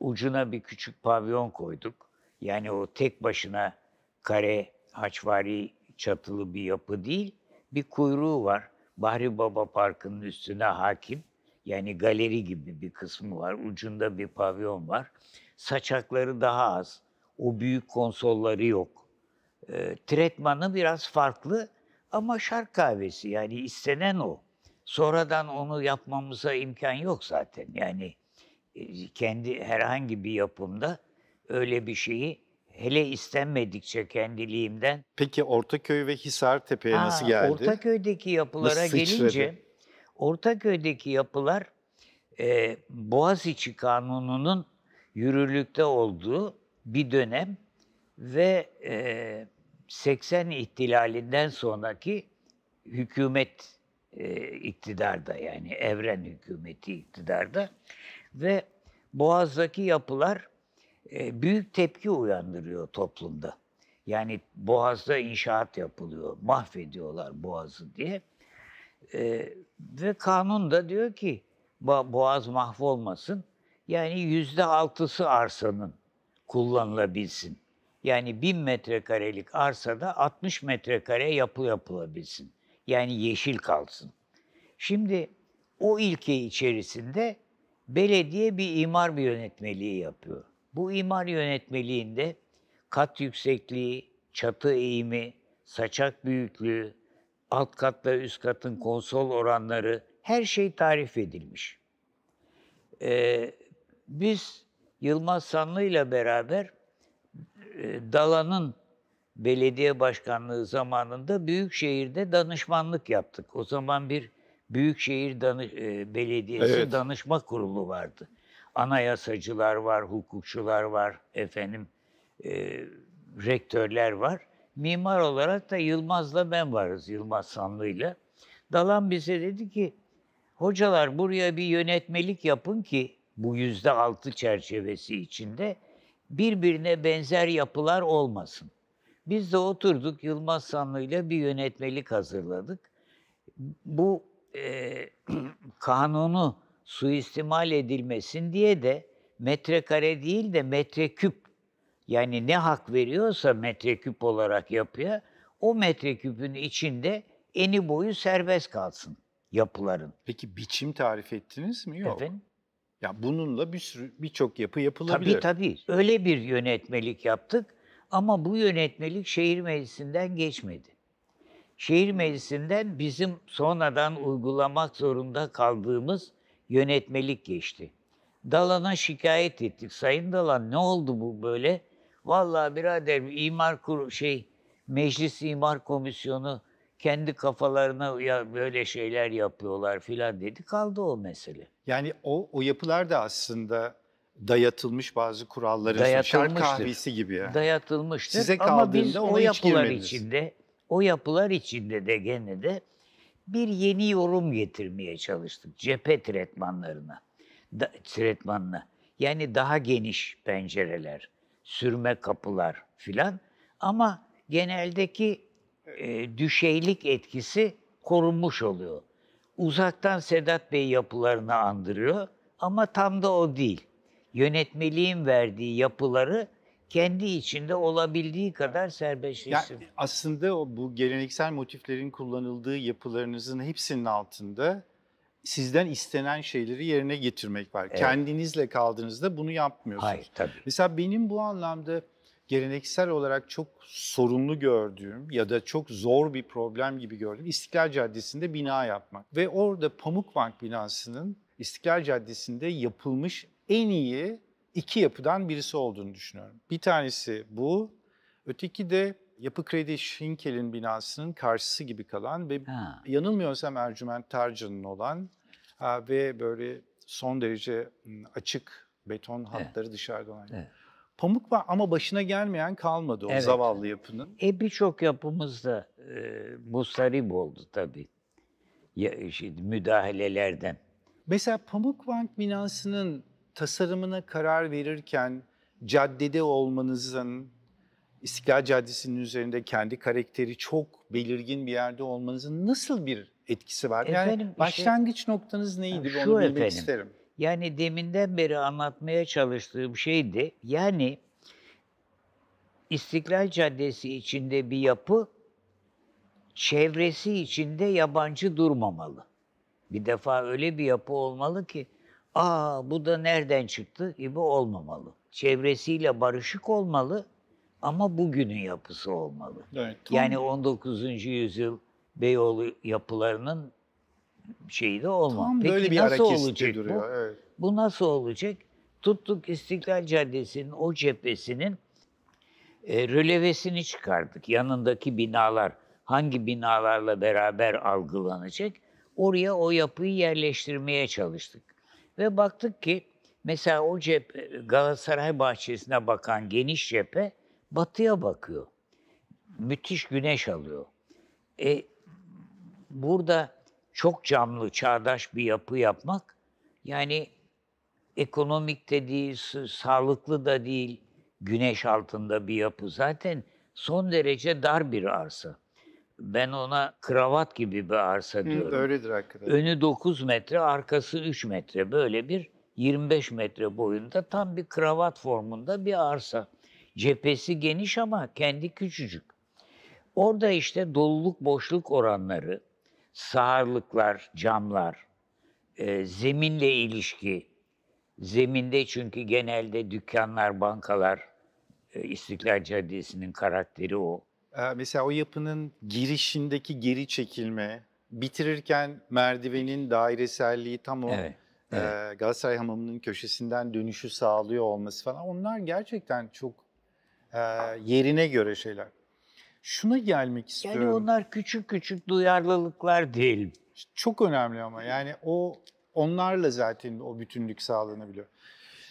Ucuna bir küçük pavyon koyduk. Yani o tek başına kare, haçvari çatılı bir yapı değil, bir kuyruğu var. Bahri Baba Parkı'nın üstüne hakim. Yani galeri gibi bir kısmı var. Ucunda bir pavyon var. Saçakları daha az. O büyük konsolları yok. E, tretmanı biraz farklı ama şark kahvesi yani istenen o. Sonradan onu yapmamıza imkan yok zaten. Yani e, kendi herhangi bir yapımda öyle bir şeyi Hele istenmedikçe kendiliğimden. Peki Ortaköy ve Hisar Aa, nasıl geldi? Ortaköy'deki yapılara nasıl gelince, Ortaköy'deki yapılar e, Boğaziçi Kanunu'nun yürürlükte olduğu bir dönem ve e, 80 ihtilalinden sonraki hükümet e, iktidarda yani evren hükümeti iktidarda ve Boğaz'daki yapılar e, büyük tepki uyandırıyor toplumda. Yani Boğaz'da inşaat yapılıyor, mahvediyorlar Boğaz'ı diye. E, ve kanun da diyor ki Boğaz mahvolmasın. Yani yüzde altısı arsanın kullanılabilsin. Yani bin metrekarelik arsada 60 metrekare yapı yapılabilsin. Yani yeşil kalsın. Şimdi o ilke içerisinde belediye bir imar bir yönetmeliği yapıyor. Bu imar yönetmeliğinde kat yüksekliği, çatı eğimi, saçak büyüklüğü, alt katla üst katın konsol oranları her şey tarif edilmiş. Ee, biz Yılmaz Sanlı ile beraber e, Dalan'ın belediye başkanlığı zamanında Büyükşehir'de danışmanlık yaptık. O zaman bir Büyükşehir Danış e, Belediyesi evet. Danışma Kurulu vardı anayasacılar var, hukukçular var, efendim e, rektörler var. Mimar olarak da Yılmaz'la ben varız, Yılmaz Sanlı'yla. Dalan bize dedi ki, hocalar buraya bir yönetmelik yapın ki bu yüzde altı çerçevesi içinde birbirine benzer yapılar olmasın. Biz de oturduk Yılmaz Sanlı ile bir yönetmelik hazırladık. Bu e, kanunu suistimal edilmesin diye de metrekare değil de metreküp yani ne hak veriyorsa metreküp olarak yapıyor. O metreküpün içinde eni boyu serbest kalsın yapıların. Peki biçim tarif ettiniz mi? Yok. Efendim? Ya bununla bir sürü birçok yapı yapılabilir. Tabii tabii. Öyle bir yönetmelik yaptık ama bu yönetmelik şehir meclisinden geçmedi. Şehir meclisinden bizim sonradan uygulamak zorunda kaldığımız yönetmelik geçti. Dalan'a şikayet ettik. Sayın Dalan ne oldu bu böyle? Vallahi birader imar kur şey Meclis İmar Komisyonu kendi kafalarına ya böyle şeyler yapıyorlar filan dedi. Kaldı o mesele. Yani o o yapılar da aslında dayatılmış bazı kuralların şart kahvesi gibi. Yani. Dayatılmıştır. Size kaldığında Ama biz o yapılar içinde o yapılar içinde de gene de bir yeni yorum getirmeye çalıştık cephe tretmanlarına. Da, tretmanına. Yani daha geniş pencereler, sürme kapılar filan ama geneldeki e, düşeylik etkisi korunmuş oluyor. Uzaktan Sedat Bey yapılarını andırıyor ama tam da o değil. Yönetmeliğin verdiği yapıları kendi içinde olabildiği kadar serbestleşsin. Yani aslında o, bu geleneksel motiflerin kullanıldığı yapılarınızın hepsinin altında sizden istenen şeyleri yerine getirmek var. Evet. Kendinizle kaldığınızda bunu yapmıyorsunuz. Hayır tabii. Mesela benim bu anlamda geleneksel olarak çok sorunlu gördüğüm ya da çok zor bir problem gibi gördüğüm İstiklal Caddesi'nde bina yapmak. Ve orada Pamukbank binasının İstiklal Caddesi'nde yapılmış en iyi iki yapıdan birisi olduğunu düşünüyorum. Bir tanesi bu, öteki de Yapı Kredi Şinkel'in binasının karşısı gibi kalan ve ha. yanılmıyorsam Ercüment Tarcan'ın olan ve böyle son derece açık beton hatları evet. dışarıda olan. Evet. Pamuk var ama başına gelmeyen kalmadı o evet. zavallı yapının. E birçok yapımızda e, bu sarip oldu tabii. Ya, şimdi müdahalelerden. Mesela Pamukbank binasının tasarımına karar verirken caddede olmanızın, İstiklal Caddesi'nin üzerinde kendi karakteri çok belirgin bir yerde olmanızın nasıl bir etkisi var? efendim, yani başlangıç işte, noktanız neydi? Şu onu bilmek efendim, isterim. Yani deminden beri anlatmaya çalıştığım şeydi. Yani İstiklal Caddesi içinde bir yapı çevresi içinde yabancı durmamalı. Bir defa öyle bir yapı olmalı ki aa bu da nereden çıktı gibi e, olmamalı. Çevresiyle barışık olmalı ama bugünün yapısı olmalı. Evet, tamam. Yani 19. yüzyıl Beyoğlu yapılarının şeyi de olmalı. Tam Peki böyle bir nasıl olacak duruyor. bu? Evet. Bu nasıl olacak? Tuttuk İstiklal Caddesi'nin o cephesinin e, rölevesini çıkardık. Yanındaki binalar hangi binalarla beraber algılanacak? Oraya o yapıyı yerleştirmeye çalıştık. Ve baktık ki mesela o cephe, Galatasaray bahçesine bakan geniş cephe batıya bakıyor. Müthiş güneş alıyor. E, burada çok camlı, çağdaş bir yapı yapmak yani ekonomik de değil, sağlıklı da değil, güneş altında bir yapı zaten son derece dar bir arsa ben ona kravat gibi bir arsa diyorum. Hı, öyledir hakikaten. Önü 9 metre, arkası 3 metre. Böyle bir 25 metre boyunda tam bir kravat formunda bir arsa. Cephesi geniş ama kendi küçücük. Orada işte doluluk boşluk oranları, sağırlıklar, camlar, e, zeminle ilişki. Zeminde çünkü genelde dükkanlar, bankalar, e, İstiklal Caddesi'nin karakteri o mesela o yapının girişindeki geri çekilme, bitirirken merdivenin daireselliği tam o evet, evet. E, Galatasaray Hamamı'nın köşesinden dönüşü sağlıyor olması falan onlar gerçekten çok e, yerine göre şeyler. Şuna gelmek istiyorum. Yani onlar küçük küçük duyarlılıklar değil. Çok önemli ama yani o onlarla zaten o bütünlük sağlanabiliyor.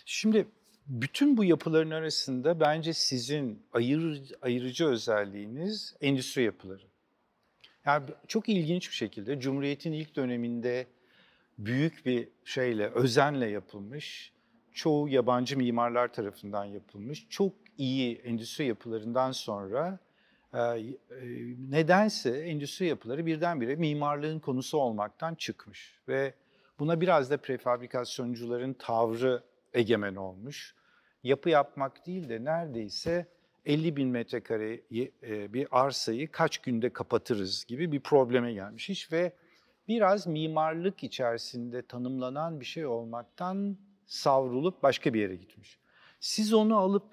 Şimdi bütün bu yapıların arasında bence sizin ayır, ayırıcı özelliğiniz endüstri yapıları. Yani çok ilginç bir şekilde Cumhuriyet'in ilk döneminde büyük bir şeyle, özenle yapılmış, çoğu yabancı mimarlar tarafından yapılmış, çok iyi endüstri yapılarından sonra e, e, nedense endüstri yapıları birdenbire mimarlığın konusu olmaktan çıkmış ve buna biraz da prefabrikasyoncuların tavrı egemen olmuş yapı yapmak değil de neredeyse 50 bin metrekare e, bir arsayı kaç günde kapatırız gibi bir probleme gelmiş iş ve biraz mimarlık içerisinde tanımlanan bir şey olmaktan savrulup başka bir yere gitmiş. Siz onu alıp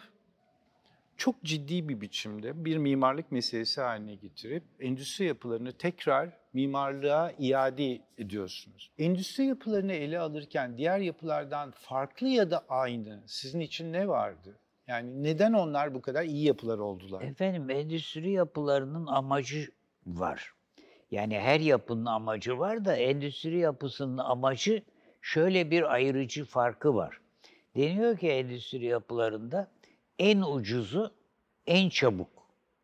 çok ciddi bir biçimde bir mimarlık meselesi haline getirip endüstri yapılarını tekrar mimarlığa iade ediyorsunuz. Endüstri yapılarını ele alırken diğer yapılardan farklı ya da aynı sizin için ne vardı? Yani neden onlar bu kadar iyi yapılar oldular? Efendim endüstri yapılarının amacı var. Yani her yapının amacı var da endüstri yapısının amacı şöyle bir ayırıcı farkı var. Deniyor ki endüstri yapılarında en ucuzu en çabuk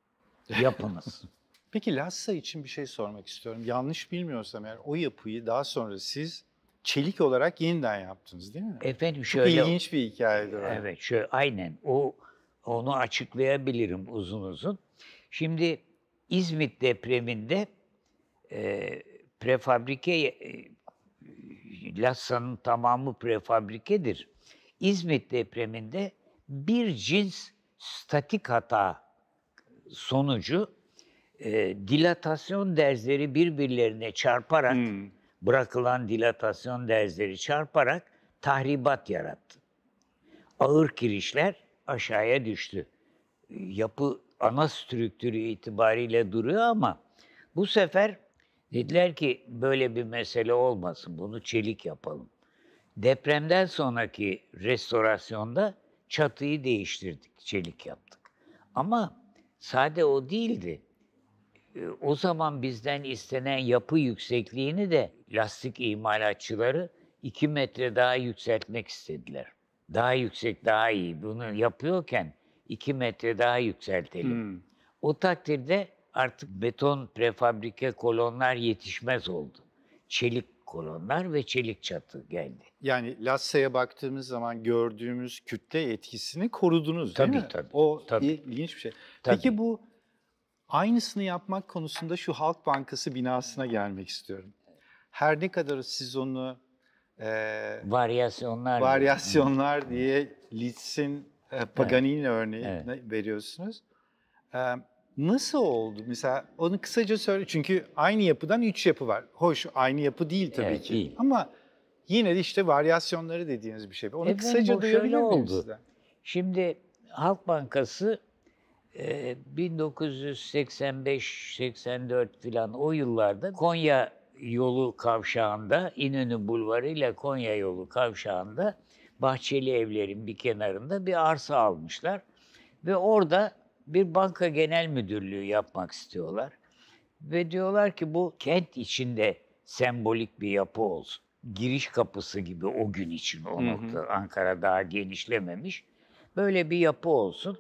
yapınız. Peki Lhasa için bir şey sormak istiyorum. Yanlış bilmiyorsam eğer o yapıyı daha sonra siz çelik olarak yeniden yaptınız değil mi? Efendim şöyle... Çok ilginç bir hikayedir. O. Evet şöyle aynen o onu açıklayabilirim uzun uzun. Şimdi İzmit depreminde e, prefabrike e, Lassa'nın tamamı prefabrikedir. İzmit depreminde bir cins statik hata sonucu e, dilatasyon derzleri birbirlerine çarparak hmm. bırakılan dilatasyon derzleri çarparak tahribat yarattı. Ağır kirişler aşağıya düştü. Yapı ana strüktürü itibariyle duruyor ama bu sefer dediler ki böyle bir mesele olmasın bunu çelik yapalım. Depremden sonraki restorasyonda çatıyı değiştirdik, çelik yaptık. Ama sade o değildi. Ee, o zaman bizden istenen yapı yüksekliğini de lastik imalatçıları 2 metre daha yükseltmek istediler. Daha yüksek daha iyi. Bunu yapıyorken 2 metre daha yükseltelim. Hmm. O takdirde artık beton prefabrike kolonlar yetişmez oldu. Çelik kolonlar ve çelik çatı geldi. Yani Lasse'ye baktığımız zaman gördüğümüz kütle etkisini korudunuz değil tabii, mi? Tabii, o tabii. ilginç bir şey. Tabii. Peki bu Aynısını yapmak konusunda şu Halk Bankası binasına gelmek istiyorum. Her ne kadar siz onu e, varyasyonlar varyasyonlar diye Liszt'in e, Paganini evet. örneği evet. veriyorsunuz. E, nasıl oldu? Mesela onu kısaca söyle. Çünkü aynı yapıdan üç yapı var. Hoş aynı yapı değil tabii evet, ki. Değil. Ama yine de işte varyasyonları dediğiniz bir şey. Onu Efendim, kısaca duyabilir miyim Şimdi Halk Bankası 1985-84 ee, filan o yıllarda Konya yolu kavşağında, İnönü Bulvarı ile Konya yolu kavşağında Bahçeli evlerin bir kenarında bir arsa almışlar. Ve orada bir banka genel müdürlüğü yapmak istiyorlar. Ve diyorlar ki bu kent içinde sembolik bir yapı olsun. Giriş kapısı gibi o gün için o nokta Ankara daha genişlememiş. Böyle bir yapı olsun.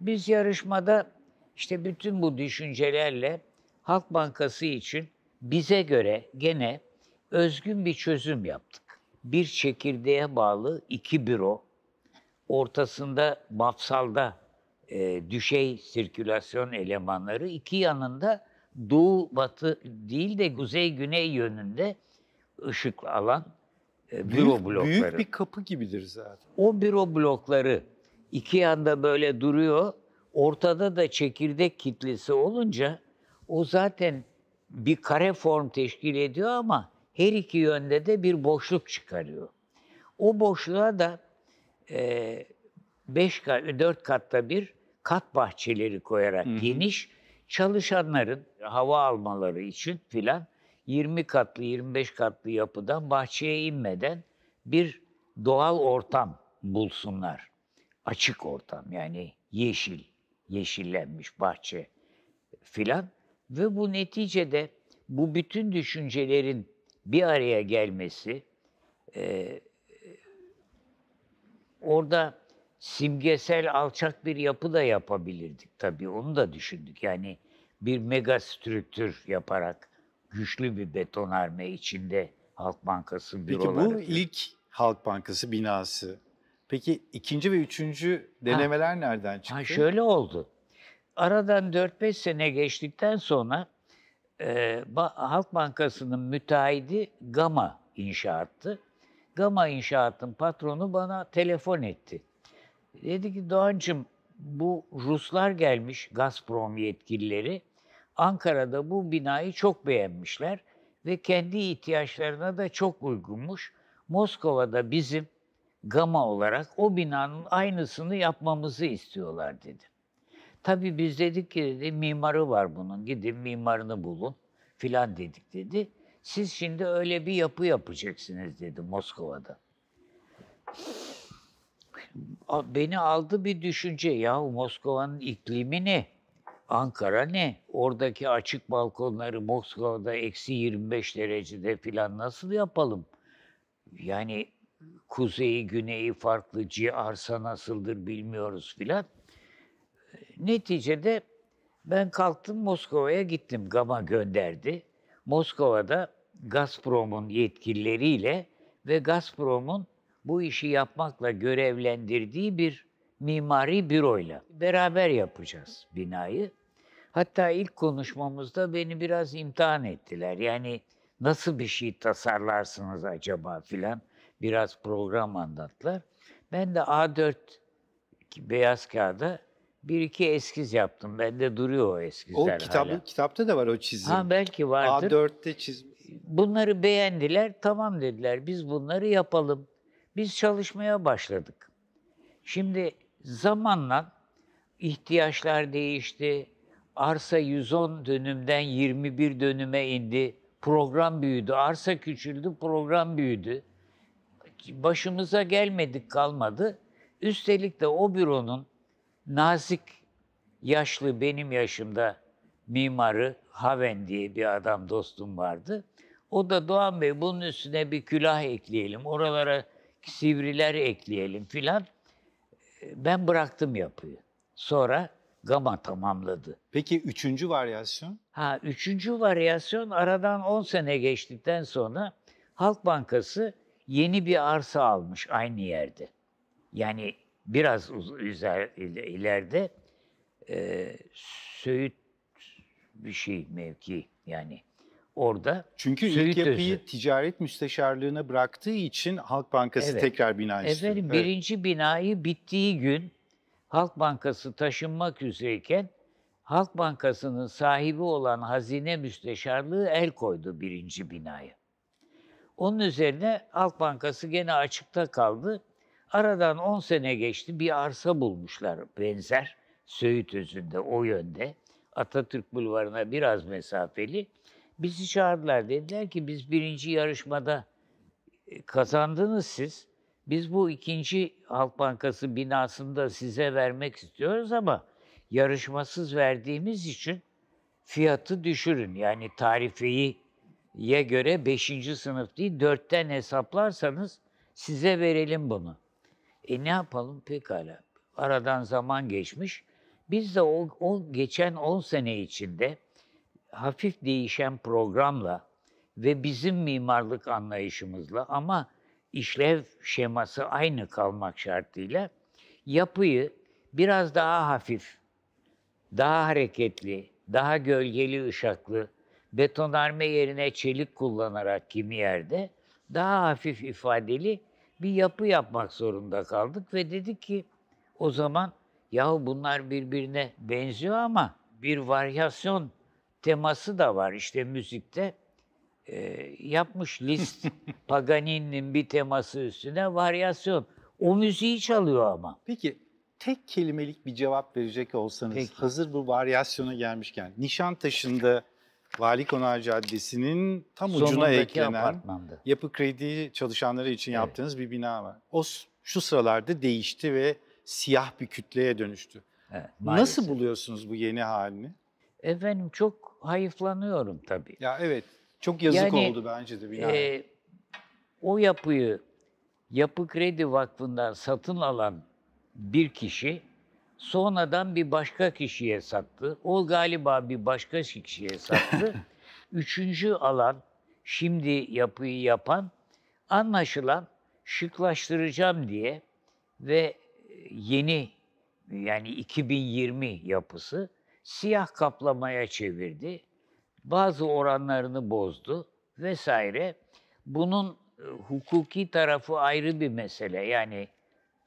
Biz yarışmada işte bütün bu düşüncelerle Halk Bankası için bize göre gene özgün bir çözüm yaptık. Bir çekirdeğe bağlı iki büro, ortasında mafsalda e, düşey sirkülasyon elemanları, iki yanında doğu batı değil de kuzey güney yönünde ışık alan e, büyük, büro blokları. Büyük bir kapı gibidir zaten. O büro blokları iki yanda böyle duruyor. Ortada da çekirdek kitlesi olunca o zaten bir kare form teşkil ediyor ama her iki yönde de bir boşluk çıkarıyor. O boşluğa da e, beş kat, dört katta bir kat bahçeleri koyarak Hı-hı. geniş çalışanların hava almaları için filan 20 katlı 25 katlı yapıdan bahçeye inmeden bir doğal ortam bulsunlar açık ortam yani yeşil, yeşillenmiş bahçe filan ve bu neticede bu bütün düşüncelerin bir araya gelmesi e, orada simgesel alçak bir yapı da yapabilirdik tabii onu da düşündük yani bir mega strüktür yaparak güçlü bir betonarme içinde Halk Bankası büroları. Peki bu ilk Halk Bankası binası Peki ikinci ve üçüncü denemeler ha. nereden çıktı? Ha, şöyle oldu. Aradan 4-5 sene geçtikten sonra e, Halk Bankası'nın müteahhidi Gama İnşaat'tı. Gama İnşaat'ın patronu bana telefon etti. Dedi ki Doğancım bu Ruslar gelmiş Gazprom yetkilileri. Ankara'da bu binayı çok beğenmişler ve kendi ihtiyaçlarına da çok uygunmuş. Moskova'da bizim gama olarak o binanın aynısını yapmamızı istiyorlar dedi. Tabii biz dedik ki dedi, mimarı var bunun, gidin mimarını bulun filan dedik dedi. Siz şimdi öyle bir yapı yapacaksınız dedi Moskova'da. Beni aldı bir düşünce. Ya Moskova'nın iklimi ne? Ankara ne? Oradaki açık balkonları Moskova'da eksi 25 derecede filan nasıl yapalım? Yani kuzeyi, güneyi farklı, arsa nasıldır bilmiyoruz filan. Neticede ben kalktım Moskova'ya gittim. Gama gönderdi. Moskova'da Gazprom'un yetkilileriyle ve Gazprom'un bu işi yapmakla görevlendirdiği bir mimari büroyla beraber yapacağız binayı. Hatta ilk konuşmamızda beni biraz imtihan ettiler. Yani nasıl bir şey tasarlarsınız acaba filan biraz program anlattılar. Ben de A4 beyaz kağıda bir iki eskiz yaptım. Bende duruyor o eskizler O kitabı, hala. kitapta da var o çizim. Ha belki vardır. A4'te çizim. Bunları beğendiler. Tamam dediler. Biz bunları yapalım. Biz çalışmaya başladık. Şimdi zamanla ihtiyaçlar değişti. Arsa 110 dönümden 21 dönüme indi. Program büyüdü. Arsa küçüldü, program büyüdü başımıza gelmedik kalmadı. Üstelik de o büronun nazik, yaşlı benim yaşımda mimarı Haven diye bir adam dostum vardı. O da Doğan Bey bunun üstüne bir külah ekleyelim, oralara sivriler ekleyelim filan. Ben bıraktım yapıyı. Sonra Gama tamamladı. Peki üçüncü varyasyon? Ha, üçüncü varyasyon aradan 10 sene geçtikten sonra Halk Bankası yeni bir arsa almış aynı yerde. Yani biraz üzer, ileride e, Söğüt bir şey mevki yani orada. Çünkü Söğüt ilk yapıyı özü. ticaret müsteşarlığına bıraktığı için Halk Bankası evet. tekrar bina istiyor. Efendim evet. birinci binayı bittiği gün Halk Bankası taşınmak üzereyken Halk Bankası'nın sahibi olan hazine müsteşarlığı el koydu birinci binaya. Onun üzerine Halk Bankası gene açıkta kaldı. Aradan 10 sene geçti. Bir arsa bulmuşlar benzer. Söğüt özünde o yönde. Atatürk Bulvarı'na biraz mesafeli. Bizi çağırdılar. Dediler ki biz birinci yarışmada e, kazandınız siz. Biz bu ikinci Halk Bankası binasında size vermek istiyoruz ama yarışmasız verdiğimiz için fiyatı düşürün. Yani tarifeyi ye göre 5. sınıf değil, 4'ten hesaplarsanız size verelim bunu. E ne yapalım pekala. Aradan zaman geçmiş. Biz de o, o geçen 10 sene içinde hafif değişen programla ve bizim mimarlık anlayışımızla ama işlev şeması aynı kalmak şartıyla yapıyı biraz daha hafif, daha hareketli, daha gölgeli ışıklı, betonarme yerine çelik kullanarak kimi yerde daha hafif ifadeli bir yapı yapmak zorunda kaldık ve dedik ki o zaman yahu bunlar birbirine benziyor ama bir varyasyon teması da var işte müzikte. E, yapmış list Paganini'nin bir teması üstüne varyasyon. O müziği çalıyor ama. Peki tek kelimelik bir cevap verecek olsanız Peki. hazır bu varyasyona gelmişken Nişantaşı'nda Vali Konağı Caddesi'nin tam Sonundaki ucuna eklenen apartmanda. yapı kredi çalışanları için evet. yaptığınız bir bina var. O şu sıralarda değişti ve siyah bir kütleye dönüştü. Evet, Nasıl buluyorsunuz bu yeni halini? Efendim çok hayıflanıyorum tabii. Ya evet, çok yazık yani, oldu bence de bina. E, o yapıyı Yapı Kredi Vakfı'ndan satın alan bir kişi Sonradan bir başka kişiye sattı. O galiba bir başka kişiye sattı. Üçüncü alan, şimdi yapıyı yapan, anlaşılan şıklaştıracağım diye ve e, yeni yani 2020 yapısı siyah kaplamaya çevirdi. Bazı oranlarını bozdu vesaire. Bunun e, hukuki tarafı ayrı bir mesele. Yani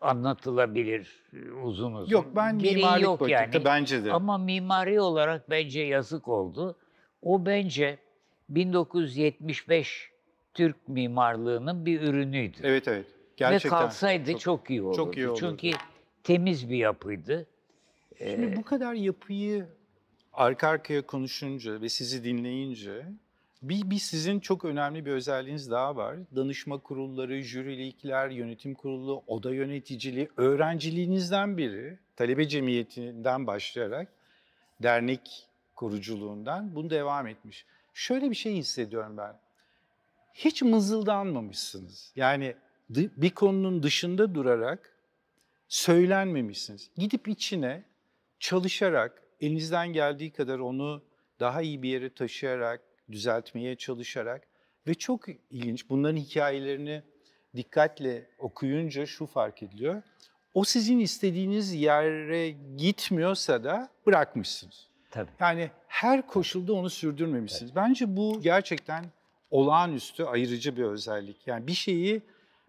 anlatılabilir e, uzun uzun. Yok ben Gereği mimarlık yok yani. bence de. Ama mimari olarak bence yazık oldu. O bence 1975 Türk mimarlığının bir ürünüydü. Evet evet. Gerçekten. Ve kalsaydı çok, çok iyi olurdu. Çok iyi olurdu. Çünkü temiz bir yapıydı. Şimdi ee, bu kadar yapıyı arka arkaya konuşunca ve sizi dinleyince bir, bir sizin çok önemli bir özelliğiniz daha var. Danışma kurulları, jürilikler, yönetim kurulu, oda yöneticiliği, öğrenciliğinizden biri, talebe cemiyetinden başlayarak dernek kuruculuğundan bunu devam etmiş. Şöyle bir şey hissediyorum ben. Hiç mızıldanmamışsınız. Yani bir konunun dışında durarak söylenmemişsiniz. Gidip içine çalışarak, elinizden geldiği kadar onu daha iyi bir yere taşıyarak, düzeltmeye çalışarak ve çok ilginç bunların hikayelerini dikkatle okuyunca şu fark ediliyor. O sizin istediğiniz yere gitmiyorsa da bırakmışsınız. Tabii. Yani her koşulda onu sürdürmemişsiniz. Evet. Bence bu gerçekten olağanüstü ayırıcı bir özellik. Yani bir şeyi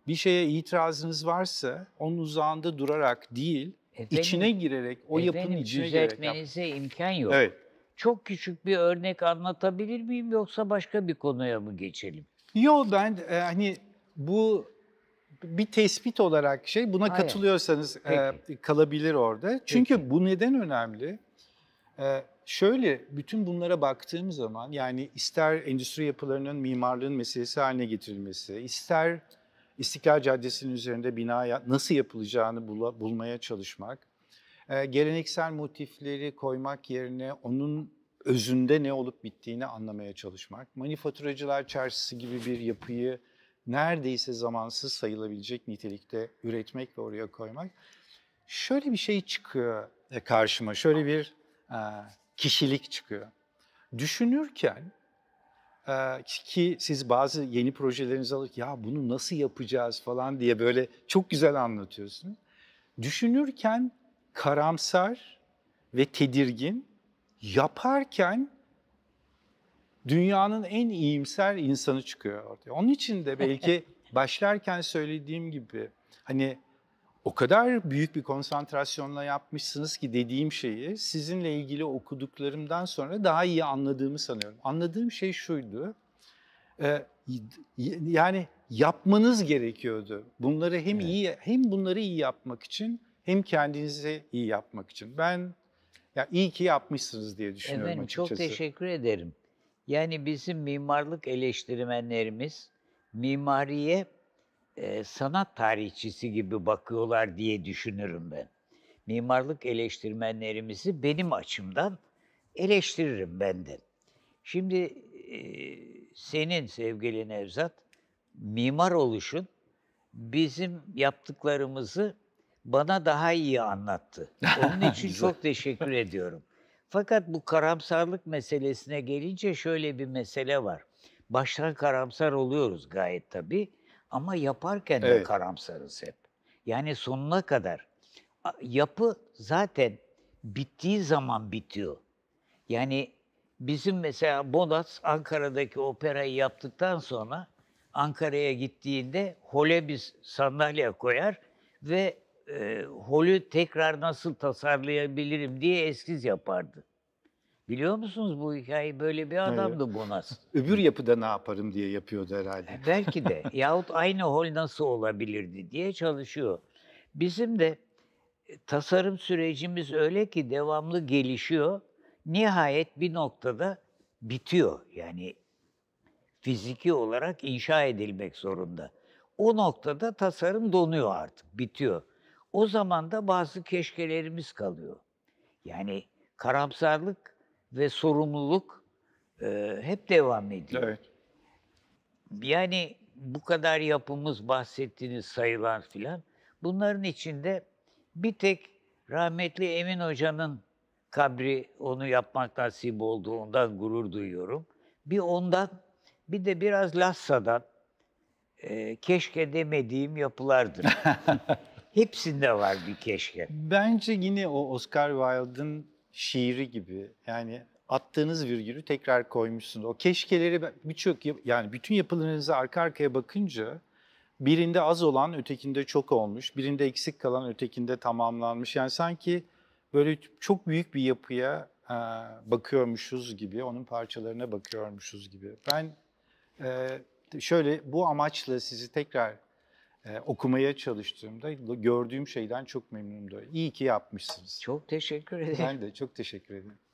bir şeye itirazınız varsa onun uzağında durarak değil, efendim, içine girerek, o efendim, yapının içine girerek. düzeltmenize imkan yok. Evet çok küçük bir örnek anlatabilir miyim yoksa başka bir konuya mı geçelim? Yok ben e, hani bu bir tespit olarak şey buna Hayır. katılıyorsanız e, kalabilir orada. Çünkü Peki. bu neden önemli? E, şöyle bütün bunlara baktığım zaman yani ister endüstri yapılarının mimarlığın meselesi haline getirilmesi, ister İstiklal Caddesi'nin üzerinde bina nasıl yapılacağını bula, bulmaya çalışmak, e, geleneksel motifleri koymak yerine onun özünde ne olup bittiğini anlamaya çalışmak. Manifaturacılar çarşısı gibi bir yapıyı neredeyse zamansız sayılabilecek nitelikte üretmek ve oraya koymak. Şöyle bir şey çıkıyor e, karşıma, şöyle bir e, kişilik çıkıyor. Düşünürken e, ki siz bazı yeni projelerinizi alıp ya bunu nasıl yapacağız falan diye böyle çok güzel anlatıyorsunuz. Düşünürken karamsar ve tedirgin yaparken dünyanın en iyimser insanı çıkıyor ortaya. Onun için de belki başlarken söylediğim gibi hani o kadar büyük bir konsantrasyonla yapmışsınız ki dediğim şeyi sizinle ilgili okuduklarımdan sonra daha iyi anladığımı sanıyorum. Anladığım şey şuydu. E, yani yapmanız gerekiyordu. Bunları hem evet. iyi hem bunları iyi yapmak için hem kendinize iyi yapmak için. Ben ya iyi ki yapmışsınız diye düşünüyorum Efendim, açıkçası. Çok teşekkür ederim. Yani bizim mimarlık eleştirmenlerimiz mimariye e, sanat tarihçisi gibi bakıyorlar diye düşünürüm ben. Mimarlık eleştirmenlerimizi benim açımdan eleştiririm ben de. Şimdi e, senin sevgili Nevzat, mimar oluşun bizim yaptıklarımızı bana daha iyi anlattı. Onun için çok teşekkür ediyorum. Fakat bu karamsarlık meselesine gelince şöyle bir mesele var. Baştan karamsar oluyoruz gayet tabii ama yaparken evet. de karamsarız hep. Yani sonuna kadar. Yapı zaten bittiği zaman bitiyor. Yani bizim mesela Bodas Ankara'daki operayı yaptıktan sonra Ankara'ya gittiğinde hole bir sandalye koyar ve e, holü tekrar nasıl tasarlayabilirim diye eskiz yapardı. Biliyor musunuz bu hikayeyi? Böyle bir adamdı evet. Bonas. Öbür yapıda ne yaparım diye yapıyordu herhalde. E, belki de. Yahut aynı hol nasıl olabilirdi diye çalışıyor. Bizim de e, tasarım sürecimiz öyle ki devamlı gelişiyor. Nihayet bir noktada bitiyor. Yani fiziki olarak inşa edilmek zorunda. O noktada tasarım donuyor artık, bitiyor. O zaman da bazı keşkelerimiz kalıyor. Yani karamsarlık ve sorumluluk e, hep devam ediyor. Evet. Yani bu kadar yapımız bahsettiğiniz sayılar filan bunların içinde bir tek rahmetli Emin Hoca'nın kabri onu yapmak nasip oldu. Ondan gurur duyuyorum. Bir ondan bir de biraz Lassa'dan e, keşke demediğim yapılardır. hepsinde var bir keşke. Bence yine o Oscar Wilde'ın şiiri gibi yani attığınız virgülü tekrar koymuşsunuz. O keşkeleri birçok yani bütün yapılarınızı arka arkaya bakınca birinde az olan ötekinde çok olmuş, birinde eksik kalan ötekinde tamamlanmış. Yani sanki böyle çok büyük bir yapıya e, bakıyormuşuz gibi, onun parçalarına bakıyormuşuz gibi. Ben e, şöyle bu amaçla sizi tekrar e, okumaya çalıştığımda gördüğüm şeyden çok memnundum. İyi ki yapmışsınız. Çok teşekkür ederim. Ben de çok teşekkür ederim.